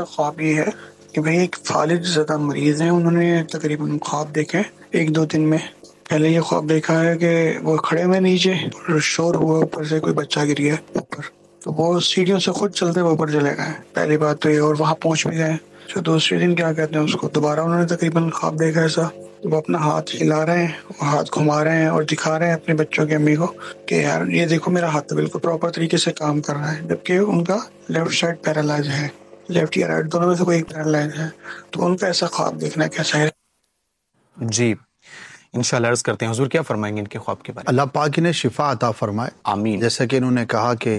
ख्वाब ये है कि भाई एक फालिज ज़्यादा मरीज़ हैं उन्होंने तकरीबन ख्वाब देखे एक दो दिन में पहले ये ख्वाब देखा है कि वो खड़े हुए नीचे शोर हुआ ऊपर से कोई बच्चा गिर गया ऊपर तो वो सीढ़ियों से खुद चलते हुए ऊपर चले गए पहली बात तो ये और वहां पहुंच भी गए तो दूसरे दिन क्या कहते हैं उसको दोबारा उन्होंने तकरीबन ख्वाब देखा ऐसा तो वो अपना हाथ हिला रहे हैं हाथ घुमा रहे हैं और दिखा रहे हैं अपने बच्चों की अम्मी को कि यार ये देखो मेरा हाथ तो बिल्कुल प्रॉपर तरीके से काम कर रहा है जबकि उनका लेफ्ट साइड पैरालाइज है लेफ्ट या राइट दोनों में से कोई एक पैरल लाइन है तो उनका ऐसा ख्वाब देखना कैसा है जी इंशाल्लाह अर्ज करते हैं हुजूर क्या फरमाएंगे इनके ख्वाब के बारे में अल्लाह पाक ने शिफा अता फरमाए आमीन जैसा कि इन्होंने कहा कि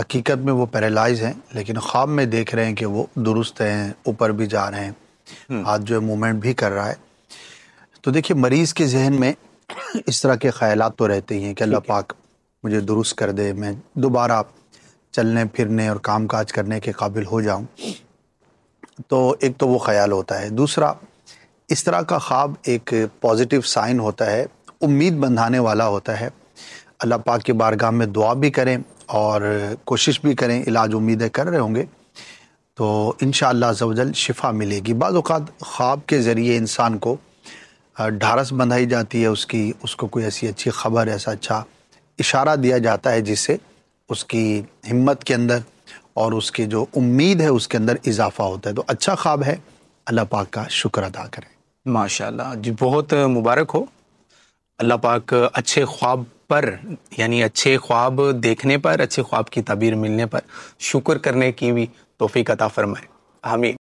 हकीकत में वो पैरालाइज हैं लेकिन ख्वाब में देख रहे हैं कि वो दुरुस्त हैं ऊपर भी जा रहे हैं हम्म। हाथ जो है मूवमेंट भी कर रहा है तो देखिए मरीज़ के जहन में इस तरह के ख्याल तो रहते ही हैं कि अल्लाह पाक मुझे दुरुस्त कर दे मैं दोबारा चलने फिरने और काम काज करने के काबिल हो जाऊँ तो एक तो वो ख्याल होता है दूसरा इस तरह का ख्वाब एक पॉजिटिव साइन होता है उम्मीद बंधाने वाला होता है अल्लाह पाक के बारगाह में दुआ भी करें और कोशिश भी करें इलाज उम्मीदें कर रहे होंगे तो इन शजल शिफा मिलेगी बाज़ात ख्वाब के ज़रिए इंसान को ढारस बंधाई जाती है उसकी उसको कोई ऐसी अच्छी खबर ऐसा अच्छा इशारा दिया जाता है जिससे उसकी हिम्मत के अंदर और उसकी जो उम्मीद है उसके अंदर इजाफा होता है तो अच्छा ख्वाब है अल्लाह पाक का शुक्र अदा करें माशाल्लाह जी बहुत मुबारक हो अल्लाह पाक अच्छे ख्वाब पर यानी अच्छे ख्वाब देखने पर अच्छे ख्वाब की तबीर मिलने पर शुक्र करने की भी तोफ़ी अता फरमाए हमीद